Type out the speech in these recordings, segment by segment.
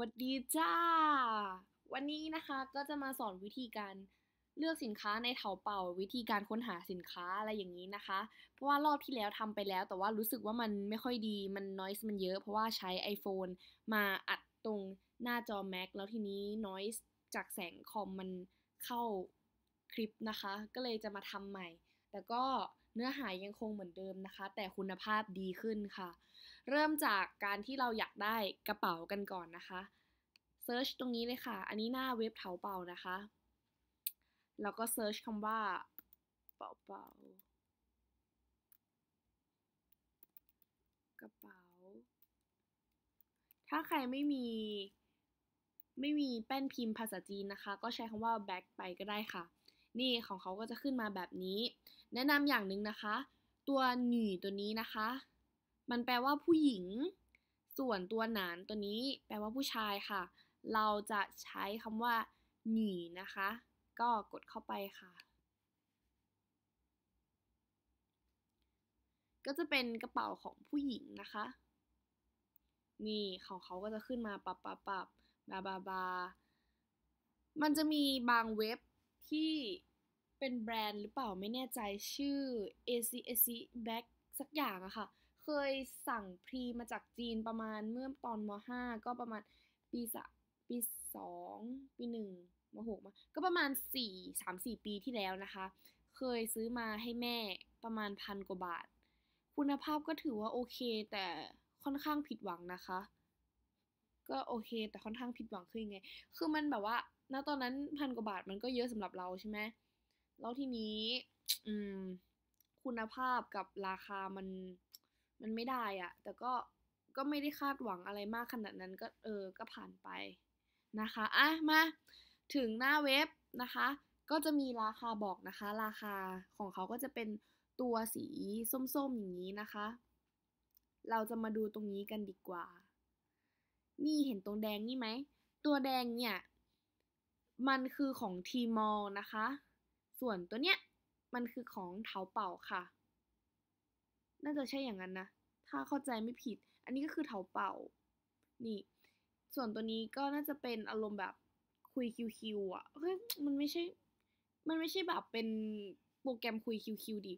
วัสดีจ้า วันนี้นะคะก็จะมาสอนวิธีการเลือกสินค้าในเถาเป่า วิธีการค้นหาสินค้าอะไรอย่างนี้นะคะ เพราะว่ารอบที่แล้วทำไปแล้ว แต่ว่ารู้สึกว่ามันไม่ค่อยดี มันน้อยมันเยอะ เพราะว่าใช้ iPhone มาอัดตรงหน้าจอ Mac แล้วทีนี้น้อยจากแสงคอมมันเข้าคลิปนะคะ ก็เลยจะมาทำใหม่ แต่ก็เนื้อหายังคงเหมือนเดิมนะคะ แต่คุณภาพดีขึ้นค่ะเริ่มจากการที่เราอยากได้กระเป๋ากันก่อนนะคะ เซิร์ชตรงนี้เลยค่ะ อันนี้หน้าเว็บเถาเป่านะคะ แล้วก็เซิร์ชคำว่า เป่าเป่ากระเป๋า ถ้าใครไม่มี ไม่มีแป้นพิมพ์ภาษาจีนนะคะ ก็ใช้คำว่าแบ็คไปก็ได้ค่ะ นี่ของเขาก็จะขึ้นมาแบบนี้ แนะนำอย่างหนึ่งนะคะ ตัวหนีตัวนี้นะคะมันแปลว่าผู้หญิง ส่วนตัวหนานตัวนี้แปลว่าผู้ชายค่ะ เราจะใช้คำว่าหนีนะคะ ก็กดเข้าไปค่ะ ก็จะเป็นกระเป๋าของผู้หญิงนะคะ นี่ของเขาก็จะขึ้นมาปับปับปับบาบาบามันจะมีบางเว็บที่เป็นแบรนด์หรือเปล่าไม่แน่ใจชื่อ ACAC Back สักอย่างอะค่ะเคยสั่งพรีมาจากจีนประมาณเมื่อตอนม .5 ก็ประมาณปีสปีสองปีหนึ่งม .6 มา ก็ประมาณสี่สามสี่ปีที่แล้วนะคะ เคยซื้อมาให้แม่ประมาณพันกว่าบาท คุณภาพก็ถือว่าโอเค แต่ค่อนข้างผิดหวังนะคะ ก็โอเค แต่ค่อนข้างผิดหวัง คือยังไงคือมันแบบว่า ณตอนนั้นพันกว่าบาทมันก็เยอะสำหรับเราใช่ไหมแล้วทีนี้ อืม คุณภาพกับราคามันมันไม่ได้อะแต่ก็ ก็ไม่ได้คาดหวังอะไรมากขนาดนั้นก็ เออ ก็ผ่านไปนะคะ อ่ะ มา ถึงหน้าเว็บนะคะ ก็จะมีราคาบอกนะคะ ราคาของเขาก็จะเป็นตัวสีส้มๆอย่างนี้นะคะ เราจะมาดูตรงนี้กันดีกว่า นี่เห็นตรงแดงนี่ไหม ตัวแดงเนี่ย มันคือของทีมอลนะคะ ส่วนตัวเนี้ย มันคือของเทาเป่าค่ะน่าจะใช่อย่างนั้นนะ ถ้าเข้าใจไม่ผิด อันนี้ก็คือเถาเป่า นี่ ส่วนตัวนี้ก็น่าจะเป็นอารมณ์แบบคุยคิวคิวอ่ะเฮ้ยมันไม่ใช่ มันไม่ใช่แบบเป็นโปรแกรมคุยคิวคิวดิ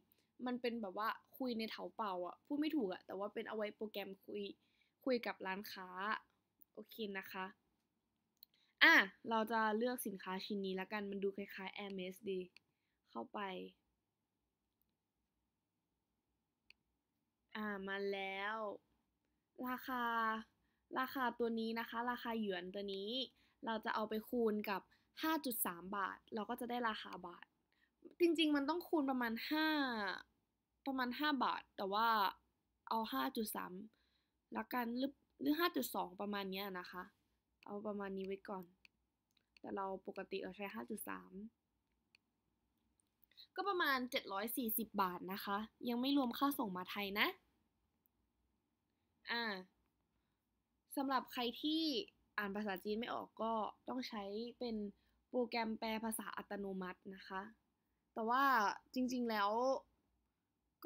มันเป็นแบบว่าคุยในเถาเป่าอ่ะพูดไม่ถูกอ่ะ แต่ว่าเป็นเอาไว้โปรแกรมคุยคุยกับร้านค้า โอเคนะคะ อ่ะ เราจะเลือกสินค้าชิ้นนี้ละกันมันดูคล้ายๆ Hermes ดีเข้าไป่ามาแล้วราคาราคาตัวนี้นะคะ ราคาหยวนตัวนี้ เราจะเอาไปคูณกับ 5.3 บาท เราก็จะได้ราคาบาท จริงๆ มันต้องคูณประมาณ 5 ประมาณ 5 บาท แต่ว่าเอา 5.3แล้วกันหรือหรือ 5.2 ประมาณนี้นะคะ เอาประมาณนี้ไว้ก่อน แต่เราปกติเราใช้ 5.3 ก็ประมาณ 740 บาทนะคะ ยังไม่รวมค่าส่งมาไทยนะอ่าสำหรับใครที่อ่านภาษาจีนไม่ออกก็ต้องใช้เป็นโปรแกรมแปลภาษาอัตโนมัตินะคะ แต่ว่าจริง ๆแล้ว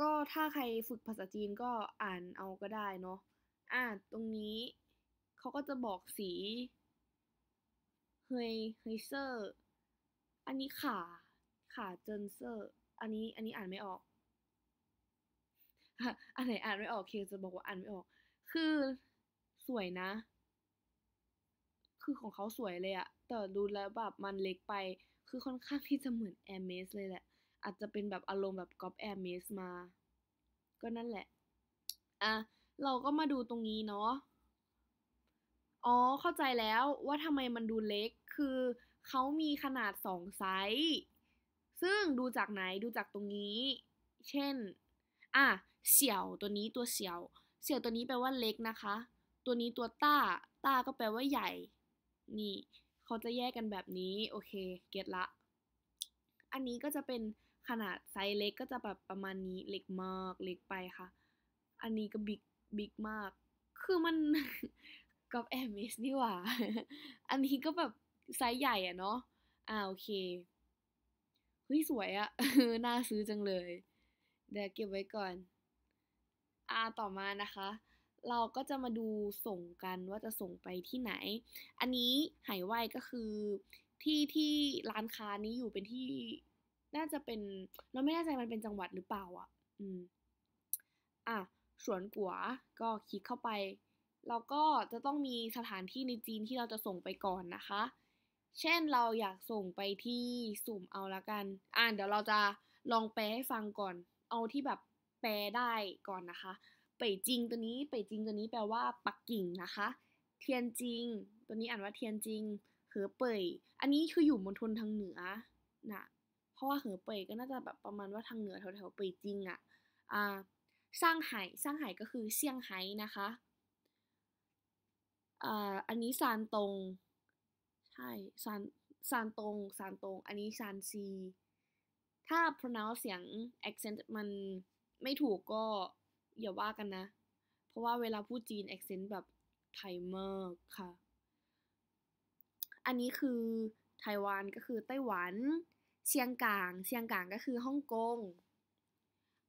ก็ถ้าใครฝึกภาษาจีนก็อ่านเอาก็ได้เนาะอ่าตรงนี้เขาก็จะบอกสี เฮยเฮยเซอร์อันนี้ขาขาเจนเซอร์อันนี้อันนี้อ่านไม่ออกอันไหนอ่านไม่ออกเคจะบอกว่าอ่านไม่ออกคือสวยนะ คือของเขาสวยเลยอะ แต่ดูแล้วแบบมันเล็กไป คือค่อนข้างที่จะเหมือนแอร์เมสเลยแหละ อาจจะเป็นแบบอารมณ์แบบก๊อปแอร์เมสมา ก็นั่นแหละ อ่ะ เราก็มาดูตรงนี้เนาะ อ๋อ เข้าใจแล้วว่าทำไมมันดูเล็ก คือเขามีขนาดสองไซส์ ซึ่งดูจากไหนดูจากตรงนี้ เช่น อ่ะ เสี่ยว ตัวนี้ตัวเสี่ยวเสี่ยวตัวนี้แปลว่าเล็กนะคะ ตัวนี้ตัวต้า ต้าก็แปลว่าใหญ่ นี่เขาจะแยกกันแบบนี้ โอเค เก็ตละ อันนี้ก็จะเป็นขนาดไซส์เล็กก็จะแบบประมาณนี้เล็กมากเล็กไปค่ะ อันนี้ก็บิ๊กบิ๊กมาก คือมันกับแอมิสนี่หว่า อันนี้ก็แบบไซส์ใหญ่อะเนาะ อ่าโอเค เฮ้ยสวยอะน่าซื้อจังเลยเดี๋ยวเก็บไว้ก่อนอาต่อมานะคะ เราก็จะมาดูส่งกันว่าจะส่งไปที่ไหน อันนี้หายไวก็คือที่ที่ร้านค้านี้อยู่เป็นที่น่าจะเป็นเราไม่แน่ใจมันเป็นจังหวัดหรือเปล่าอ่ะอืมอ่ะสวนกัวก็คลิกเข้าไปเราก็จะต้องมีสถานที่ในจีนที่เราจะส่งไปก่อนนะคะ เช่นเราอยากส่งไปที่สุ่มเอาละกัน อ่าเดี๋ยวเราจะลองแปลให้ฟังก่อนเอาที่แบบแปลได้ก่อนนะคะเป่ยจิงตัวนี้เป่ยจิงตัวนี้แปลว่าปักกิ่งนะคะ เทียนจิง ตัวนี้อ่านว่าเทียนจิงเหอเป่ยอันนี้คืออยู่มณฑลทางเหนือนะเพราะว่าเหอเป่ยก็น่าจะแบบประมาณว่าทางเหนือแถวแถวเป่ยจิงอะอ่าสร้างไห่สร้างไห่ก็คือเซี่ยงไฮ้นะคะอ่าอันนี้ซานตงใช่ซานซานตงซานตงอันนี้ซานซีถ้า pronounce เสียง accent มันไม่ถูกก็อย่าว่ากันนะ เพราะว่าเวลาพูดจีนแอคเซนต์แบบไทยมากค่ะ อันนี้คือไต้หวัน ก็คือไต้หวัน เชียงกาง เชียงกางก็คือฮ่องกง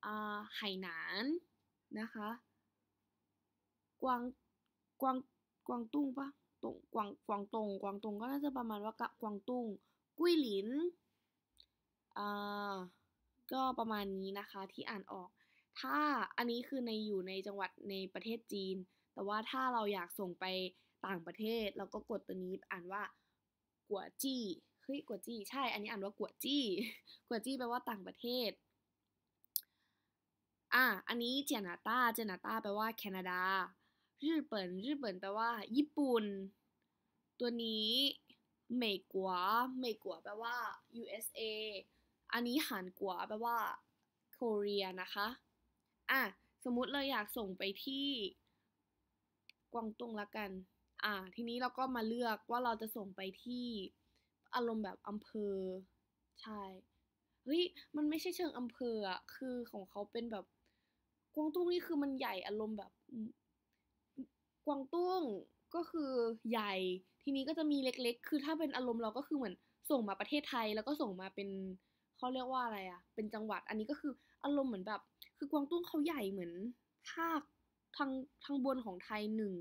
อ่า ไหหนานนะคะ กวาง กวาง กวางตุ้งปะตงกวางกวางตง กวางตงก็น่าจะประมาณว่ากกวางตุ้ง กุ้ยหลิน อ่า ก็ประมาณนี้นะคะที่อ่านออกถ้าอันนี้คือในอยู่ในจังหวัดในประเทศจีน แต่ว่าถ้าเราอยากส่งไปต่างประเทศ เราก็กดตัวนี้อ่านว่า กัวจี้เฮ้ยกัวจี้ใช่ อันนี้อ่านว่ากัวจี้กัวจี้แปลว่าต่างประเทศ อ่ะอันนี้เจนาตาเจนาตาแปลว่าแคนาดา ญี่ปุ่น ญี่ปุ่นแปลว่า ญี่ปุ่น ตัวนี้เมกัวเมกัวแปลว่า USA อันนี้หานกัวแปลว่ากาหลีนะคะอ่ะสมมุติเลยอยากส่งไปที่กวางตุ้งละกัน อ่า ทีนี้เราก็มาเลือกว่าเราจะส่งไปที่อารมณ์แบบอำเภอใช่ เฮ้ยมันไม่ใช่เชิงอำเภออะคือของเขาเป็นแบบ กวางตุ้งนี่คือมันใหญ่อารมณ์แบบกวางตุ้งก็คือใหญ่ทีนี้ก็จะมีเล็ก ๆ คือถ้าเป็นอารมณ์เราก็คือเหมือน ส่งมาประเทศไทย แล้วก็ส่งมาเป็นเขาเรียกว่าอะไรอะเป็นจังหวัด อันนี้ก็คืออารมณ์เหมือนแบบคือกวางตุ้งเขาใหญ่เหมือนภาคทางทางบนของไทยหนึ่ง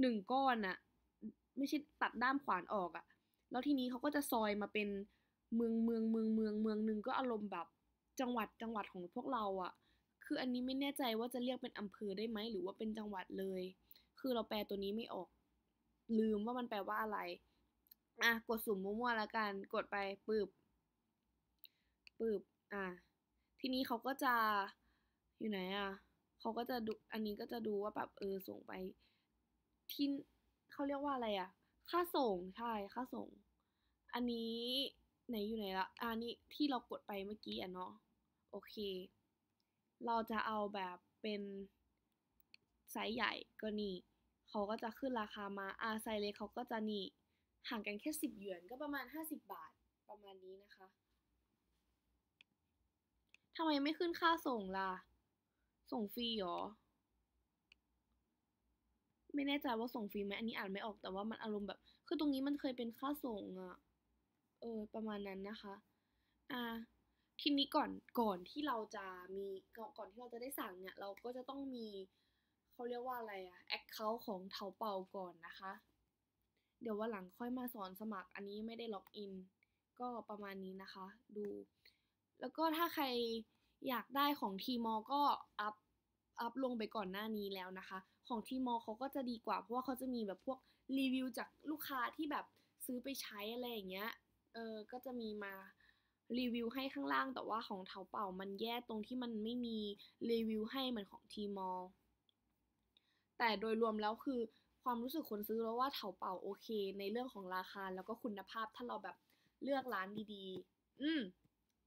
หนึ่งก้อนอะไม่ใช่ตัดด้ามขวานออกอะแล้วทีนี้เขาก็จะซอยมาเป็น เมืองเมืองเมืองเมืองเมืองหนึ่งก็อารมณ์แบบจังหวัดจังหวัดของพวกเราอะคืออันนี้ไม่แน่ใจว่าจะเรียกเป็นอำเภอได้ไหม หรือว่าเป็นจังหวัดเลย คือเราแปลตัวนี้ไม่ออก ลืมว่ามันแปลว่าอะไร อ่ะกดสุ่มมั่วๆแล้วกัน กดไปปืบปืบอ่ะทีนี้เขาก็จะอยู่ไหนอะ่ะเขาก็จะดู อันนี้ก็จะดูว่าแบบเออส่งไปที่เขาเรียกว่าอะไรอะ่ะค่าส่งใช่ค่าส่ง อันนี้ไหนอยู่ไหนละ อันนี้ที่เรากดไปเมื่อกี้อ่ะเนาะ โอเค เราจะเอาแบบเป็นไซส์ใหญ่ก็นี่เขาก็จะขึ้นราคามาอาไซส์เล็กเขาก็จะนี่ ห่างกันแค่สิบหยวนก็ประมาณห้าสิบบาทประมาณนี้นะคะทำไมไม่ขึ้นค่าส่งล่ะ ส่งฟรีหรอ ไม่แน่ใจว่าส่งฟรีไหมอันนี้อ่านไม่ออกแต่ว่ามันอารมณ์แบบ คือตรงนี้มันเคยเป็นค่าส่งอะเออประมาณนั้นนะคะ อ่าทีนี้ก่อนก่อนที่เราจะมีก่อนที่เราจะได้สั่งเนี่ยเราก็จะต้องมีเขาเรียกว่าอะไรอะแอคเคาท์ของเทาเป่าก่อนนะคะ เดี๋ยววันหลังค่อยมาสอนสมัคร อันนี้ไม่ได้ล็อกอินก็ประมาณนี้นะคะ ดูแล้วก็ถ้าใครอยากได้ของทีมอก็อัพอัพลงไปก่อนหน้านี้แล้วนะคะ ของทีมอเขาก็จะดีกว่า เพราะว่าเขาจะมีแบบพวกรีวิวจากลูกค้าที่แบบซื้อไปใช้อะไรอย่างเงี้ยเออก็จะมีมารีวิวให้ข้างล่างแต่ว่าของเถาเป่ามันแย่ตรงที่มันไม่มีรีวิวให้เหมือนของทีมอแต่โดยรวมแล้วคือความรู้สึกคนซื้อแล้วว่าเถาเป่าโอเค ในเรื่องของราคาแล้วก็คุณภาพถ้าเราแบบเลือกร้านดีๆ อืม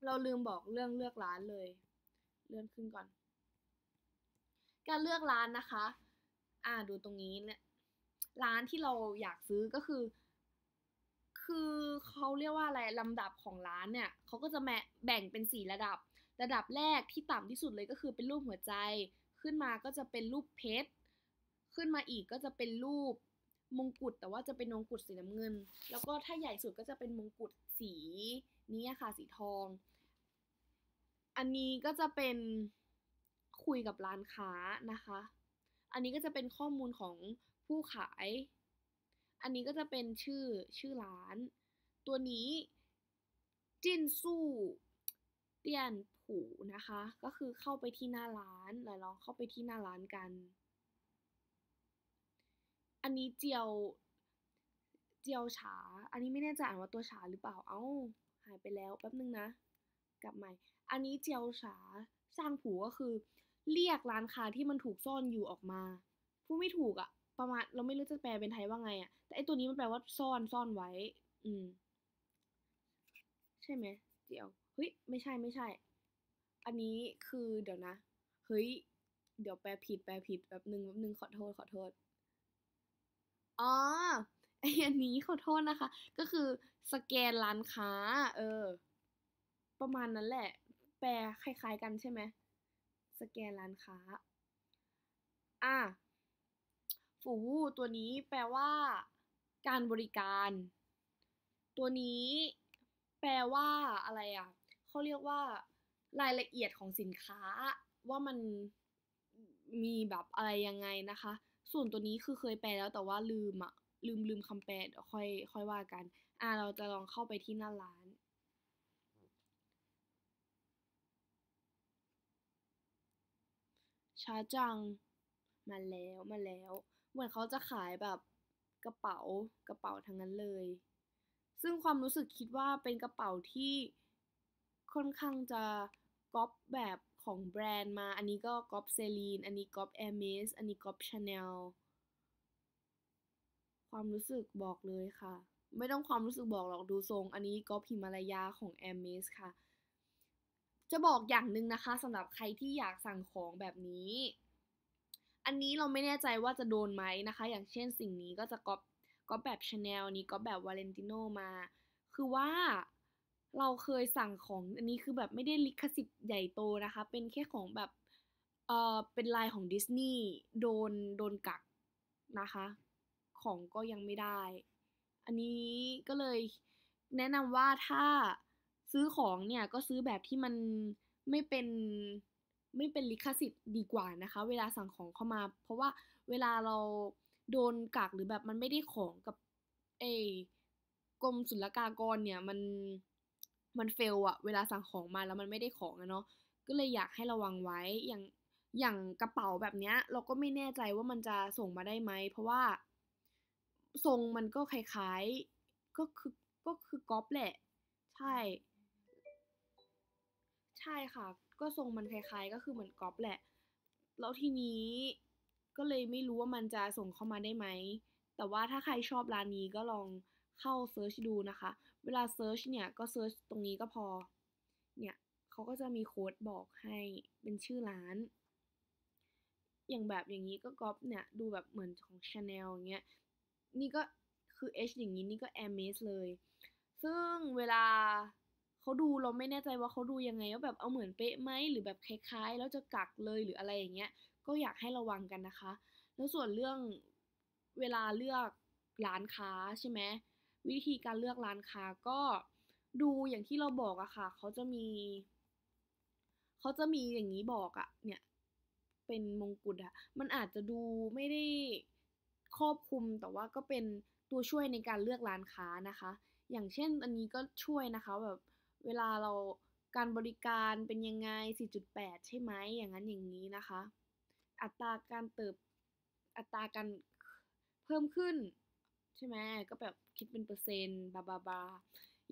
เราลืมบอกเรื่องเลือกร้านเลย เลื่อนขึ้นก่อน การเลือกร้านนะคะ อ่าดูตรงนี้เนี่ยร้านที่เราอยากซื้อก็คือ คือเขาเรียกว่าอะไรลำดับของร้านเนี่ยเขาก็จะแบ่งเป็นสี่ระดับ ระดับแรกที่ต่ำที่สุดเลยก็คือเป็นรูปหัวใจขึ้นมาก็จะเป็นรูปเพชรขึ้นมาอีกก็จะเป็นรูปมงกุฎแต่ว่าจะเป็นมงกุฎสีน้ำเงิน แล้วก็ถ้าใหญ่สุดก็จะเป็นมงกุฎสีนี้ค่ะสีทองอันนี้ก็จะเป็นคุยกับร้านค้านะคะ อันนี้ก็จะเป็นข้อมูลของผู้ขาย อันนี้ก็จะเป็นชื่อชื่อร้าน ตัวนี้จินสู้เตียนผูนะคะ ก็คือเข้าไปที่หน้าร้านแล้วลองเข้าไปที่หน้าร้านกัน อันนี้เจียวเจียวฉา อันนี้ไม่แน่ใจอ่านว่าตัวฉาหรือเปล่า เอา้าหายไปแล้วแป๊บนึงนะ กลับใหม่อันนี้เจียวฉาสร้างผูก็คือ เรียกร้านค้าที่มันถูกซ่อนอยู่ออกมาพูดไม่ถูกอะประมาณเราไม่รู้จะแปลเป็นไทยว่าไงอะแต่ไอตัวนี้มันแปลว่าซ่อนซ่อนไว้ อืม ใช่ไหม เจียวเฮ้ยไม่ใช่ไม่ใช่ อันนี้คือ เดี๋ยวนะเฮ้ยเดี๋ยวแปลผิดแปลผิดแบบหนึ่งแบบหนึ่งขอโทษขอโทษ อ๋อไออันนี้ขอโทษนะคะ ก็คือ สแกนร้านค้า เออ ประมาณนั้นแหละแปลคล้ายๆ กันใช่ไหมสแกนร้านค้าอ่ะฝูวูตัวนี้แปลว่า การบริการ ตัวนี้ แปลว่า อะไรอ่ะเขาเรียกว่า รายละเอียดของสินค้า ว่ามันมีแบบอะไรยังไงนะคะ ส่วนตัวนี้คือเคยแปลแล้วแต่ว่าลืมอะลืมลืมคำแปลค่อยค่อยว่ากันอ่ะเราจะลองเข้าไปที่หน้าร้านช้าจังมาแล้วมาแล้ว เหมือนเขาจะขายแบบกระเป๋ากระเป๋าทั้งนั้นเลย ซึ่งความรู้สึกคิดว่าเป็นกระเป๋าที่ค่อนข้างจะก๊อปแบบของแบรนด์มา อันนี้ก็ก๊อปเซรีนอันนี้ก๊อปแอร์เมสอันนี้ก๊อปชาแนลความรู้สึกบอกเลยค่ะ ไม่ต้องความรู้สึกบอกหรอกดูทรง อันนี้ก๊อปหิมาลายาของแอร์เมสค่ะจะบอกอย่างหนึ่งนะคะสำหรับใครที่อยากสั่งของแบบนี้ อันนี้เราไม่แน่ใจว่าจะโดนไหมนะคะ อย่างเช่นสิ่งนี้ก็จะก๊อปก๊อปแบบชาแนลนี้ก๊อปแบบวาเลนติโนมา คือว่าเราเคยสั่งของอันนี้คือแบบไม่ได้ลิขสิทธิ์ใหญ่โตนะคะ เป็นแค่ของแบบเออเป็นลายของดิสนีย์โดนโดนกักนะคะ ของก็ยังไม่ได้ อันนี้ก็เลยแนะนำว่าถ้าซื้อของเนี่ยก็ซื้อแบบที่มันไม่เป็นไม่เป็นลิขสิทธิ์ดีกว่านะคะ เวลาสั่งของเข้ามา เพราะว่าเวลาเราโดนกักหรือแบบมันไม่ได้ของกับเอกรมศุลกากรเนี่ย มันมันเฟลอะเวลาสั่งของมาแล้วมันไม่ได้ของอะเนาะก็เลยอยากให้ระวังไว้อย่างอย่างกระเป๋าแบบเนี้ย เราก็ไม่แน่ใจว่ามันจะส่งมาได้ไหมเพราะว่าทรงมันก็คล้ายๆก็คือก็คือก๊อปแหละ ใช่ใช่ค่ะ ก็ทรงมันคล้ายๆ ก็คือเหมือนก๊อปแหละ แล้วทีนี้ก็เลยไม่รู้ว่ามันจะส่งเข้ามาได้ไหม แต่ว่าถ้าใครชอบร้านนี้ก็ลองเข้าเซิร์ชดูนะคะ เวลาเซิร์ชเนี่ย ก็เซิร์ชตรงนี้ก็พอ เนี่ยเขาก็จะมีโค้ดบอกให้เป็นชื่อร้าน อย่างแบบอย่างนี้ก็ก๊อปเนี่ย ดูแบบเหมือนของชาแนลอย่างเงี้ย นี่ก็คือ H อย่างนี้ นี่ก็แอ r m e s เลย ซึ่งเวลาเขาดูเราไม่แน่ใจว่าเขาดูยังไงว่าแบบเอาเหมือนเป๊ะไหมหรือแบบคล้ายๆแล้วจะกักเลยหรืออะไรอย่างเงี้ยก็อยากให้ระวังกันนะคะ แล้วส่วนเรื่องเวลาเลือกร้านค้าใช่ไหม วิธีการเลือกร้านค้าก็ดูอย่างที่เราบอกอะค่ะ เขาจะมี เขาจะมีอย่างนี้บอกอะเนี่ย เป็นมงกุฎอะมันอาจจะดูไม่ได้ครอบคลุมแต่ว่าก็เป็นตัวช่วยในการเลือกร้านค้านะคะ อย่างเช่นอันนี้ก็ช่วยนะคะแบบเวลาเราการบริการเป็นยังไง 4.8 ใช่ไหม อย่างนั้นอย่างนี้นะคะ อัตราการเติบ อัตราการเพิ่มขึ้น ใช่ไหมก็แบบคิดเป็นเปอร์เซ็นต์ บาบาบา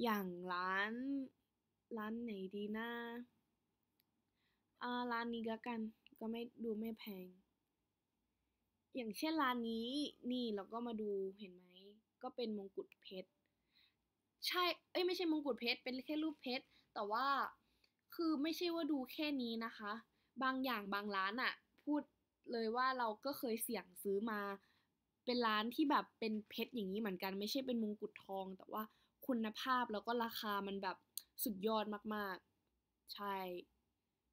อย่างร้านร้านไหนดีนะอ่าร้านนี้ก็กัน ก็ไม่ดูไม่แพง อย่างเช่นร้านนี้ นี่เราก็มาดูเห็นไหม ก็เป็นมงกุฎเพชรใช่ เอ้ยไม่ใช่มงกุฎเพชร เป็นแค่รูปเพชรแต่ว่าคือไม่ใช่ว่าดูแค่นี้นะคะ บางอย่างบางร้านอะพูดเลยว่าเราก็เคยเสี่ยงซื้อมา เป็นร้านที่แบบเป็นเพชรอย่างนี้เหมือนกันไม่ใช่เป็นมงกุฎทอง แต่ว่าคุณภาพแล้วก็ราคามันแบบสุดยอดมาก ๆ ใช่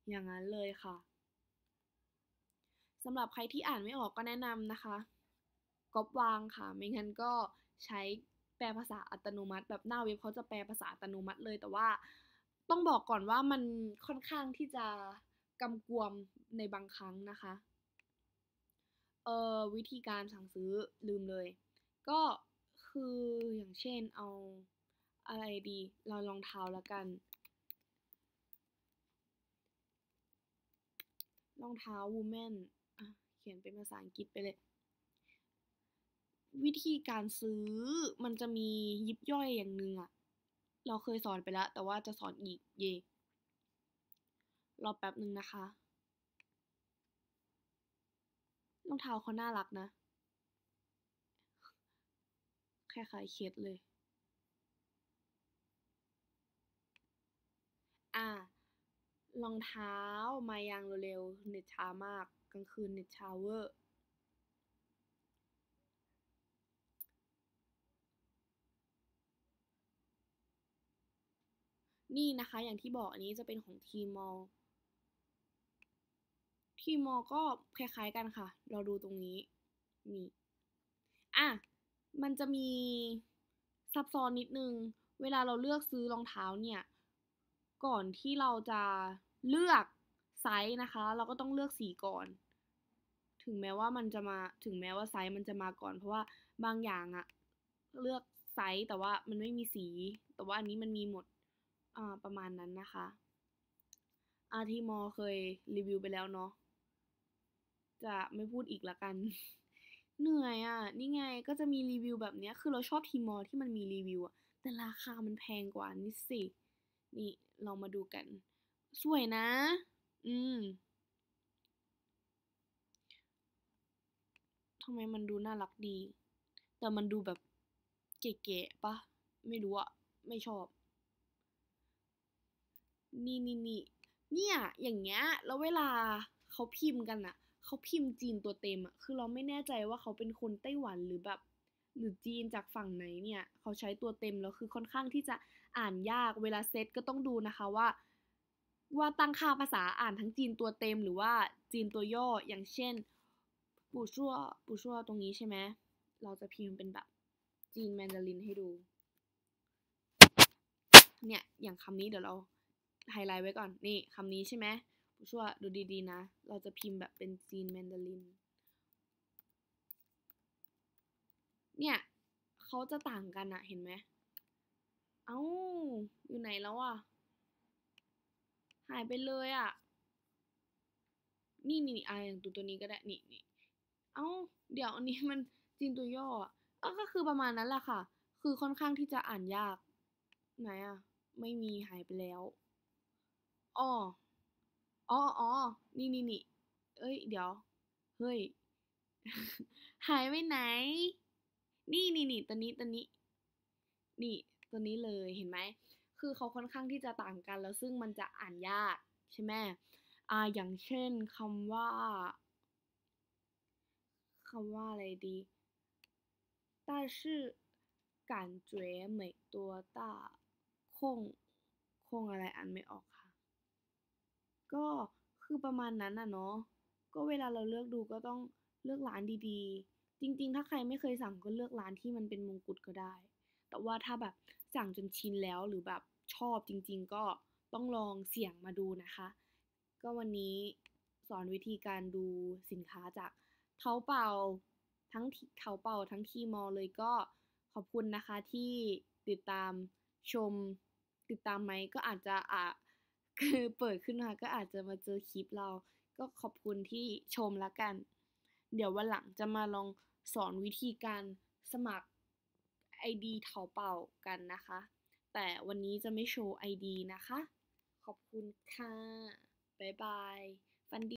อย่างนั้นเลยค่ะสำหรับใครที่อ่านไม่ออกก็แนะนำนะคะก๊อปวางค่ะ ไม่งั้นก็ใช้แปลภาษาอัตโนมัติแบบหน้าเว็บเขาจะแปลภาษาอัตโนมัติเลยแต่ว่าต้องบอกก่อนว่ามันค่อนข้างที่จะกำกวมในบางครั้งนะคะเอ่อวิธีการสั่งซื้อลืมเลย ก็คืออย่างเช่นเอาอะไรดี เราลองเท้าแล้วกันรองเท้า woman เขียนเป็นภาษาอังกฤษไปเลยวิธีการซื้อมันจะมียิบย่อยอย่างหนึ่งอะเราเคยสอนไปแล้ว แต่ว่าจะสอนอีกเยเราแป๊บหนึ่งนะคะ รองเท้าเขาน่ารักนะ คล้ายๆเคสเลย อ่ารองเท้ามายางเร็วๆเน็ตช้ามากกลางคืนเน็ตชาเวอร์นี่นะคะอย่างที่บอกอันนี้จะเป็นของทีมอลทีมอลก็คล้ายๆกันค่ะ เราดูตรงนี้นี่อ่ะ มันจะมีซับซ้อนนิดนึง เวลาเราเลือกซื้อรองเท้าเนี่ย ก่อนที่เราจะเลือกไซส์นะคะ เราก็ต้องเลือกสีก่อน ถึงแม้ว่ามันจะมาถึงแม้ว่าไซส์มันจะมาก่อน เพราะว่าบางอย่างอะเลือกไซส์แต่ว่ามันไม่มีสี แต่ว่าอันนี้มันมีหมด่า ประมาณนั้นนะคะอาทีมอเคยรีวิวไปแล้วเนาะจะไม่พูดอีกละกัน เหนื่อยอะ่ะ นี่ไงก็จะมีรีวิวแบบเนี้ย คือเราชอบทีมอที่มันมีรีวิวอะ แต่ราคามันแพงกว่านี่สิ นี่เรามาดูกัน สวยนะ อืมทำไมมันดูน่ารักดี แต่มันดูแบบ เก๋ๆปะ ไม่รู้อะไม่ชอบนี่นี่นี่ เนี่ย อย่างเงี้ย แล้วเวลาเขาพิมพ์กันอะเขาพิมพ์จีนตัวเต็มอะคือเราไม่แน่ใจว่าเขาเป็นคนไต้หวันหรือแบบ หรือจีนจากฝั่งไหนเนี่ย เขาใช้ตัวเต็มแล้วคือค่อนข้างที่จะอ่านยาก เวลาเซตก็ต้องดูนะคะว่า ว่าตั้งค่าภาษาอ่านทั้งจีนตัวเต็มหรือว่าจีนตัวย่อ อย่างเช่น ปูชั่วปูชั่วตรงนี้ใช่ไหม เราจะพิมพ์เป็นแบบจีนแมนดารินให้ดู เนี่ยอย่างคำนี้เดี๋ยวเราไฮไลท์ไว้ก่อน นี่คำนี้ใช่ไหม ผู้ช่วยดูดีๆนะ เราจะพิมพ์แบบเป็นจีนแมนดาริน เนี่ย เขาจะต่างกันอะเห็นไหมเอา้าอยู่ไหนแล้วอะหายไปเลยอะนี่นี่อะอย่างตัวตัวนี้ก็ได้ นี่นี่เอา้าเดี๋ยวอันนี้มันจีนตัวย่ออะก็คือประมาณนั้นแหละค่ะ คือค่อนข้างที่จะอ่านยาก ไหนอะไม่มีหายไปแล้วอ๋ออ๋ออ๋อนี่นี่นี่เอ้ย เดี๋ยว เฮ้ย หายไปไหน นี่นี่นี่ตัวนี้ตัวนี้ นี่ ตัวนี้เลย เห็นไหม คือเขาค่อนข้างที่จะต่างกันแล้วซึ่งมันจะอ่านยาก ใช่ไหมอ่าอย่างเช่นคำว่าคำว่าอะไรดี但是感觉每多大คง คงอะไรอ่านไม่ออกก็คือประมาณนั้นน่ะเนาะก็เวลาเราเลือกดูก็ต้องเลือกร้านดีๆ จริง ๆ ถ้าใครไม่เคยสั่งก็เลือกร้านที่มันเป็นมงกุฎก็ได้ แต่ว่าถ้าแบบสั่งจนชินแล้วหรือแบบชอบจริงๆก็ต้องลองเสี่ยงมาดูนะคะ ก็วันนี้สอนวิธีการดูสินค้าจากเทาเป่าทั้งเทาเป่าทั้งทีมอเลยก็ขอบคุณนะคะที่ติดตามชมติดตามไหมก็อาจจะอ่ะคือเปิดขึ้นมาก็อาจจะมาเจอคลิปเรา ก็ขอบคุณที่ชมละกัน เดี๋ยววันหลังจะมาลองสอนวิธีการสมัคร ID เถาเป่ากันนะคะ แต่วันนี้จะไม่โชว์ ID นะคะ ขอบคุณค่ะ บ๊ายบาย ฟันดี